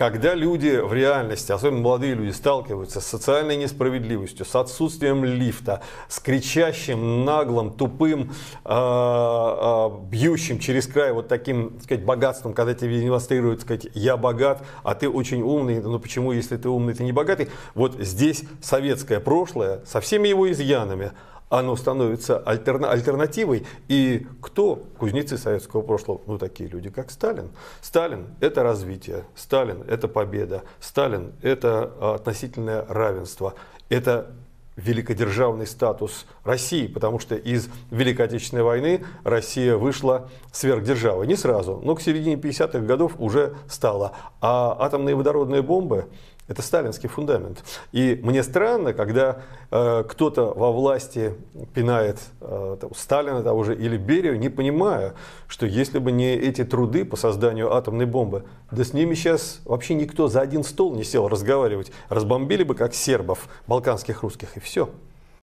Когда люди в реальности, особенно молодые люди, сталкиваются с социальной несправедливостью, с отсутствием лифта, с кричащим, наглым, тупым, а, а, бьющим через край вот таким, так сказать, богатством, когда тебе демонстрируют, сказать, я богат, а ты очень умный, ну почему, если ты умный, ты не богатый? Вот здесь советское прошлое со всеми его изъянами, оно становится альтерна альтернативой. И кто кузнецы советского прошлого? Ну, такие люди, как Сталин. Сталин – это развитие, Сталин – это победа, Сталин – это относительное равенство, это великодержавный статус России, потому что из Великой Отечественной войны Россия вышла сверхдержавой. Не сразу, но к середине 50-х годов уже стала. А атомные водородные бомбы это сталинский фундамент. И мне странно, когда э, кто-то во власти пинает э, там, Сталина того же или Берию, не понимая, что если бы не эти труды по созданию атомной бомбы, да с ними сейчас вообще никто за один стол не сел разговаривать. Разбомбили бы как сербов, балканских русских, и все.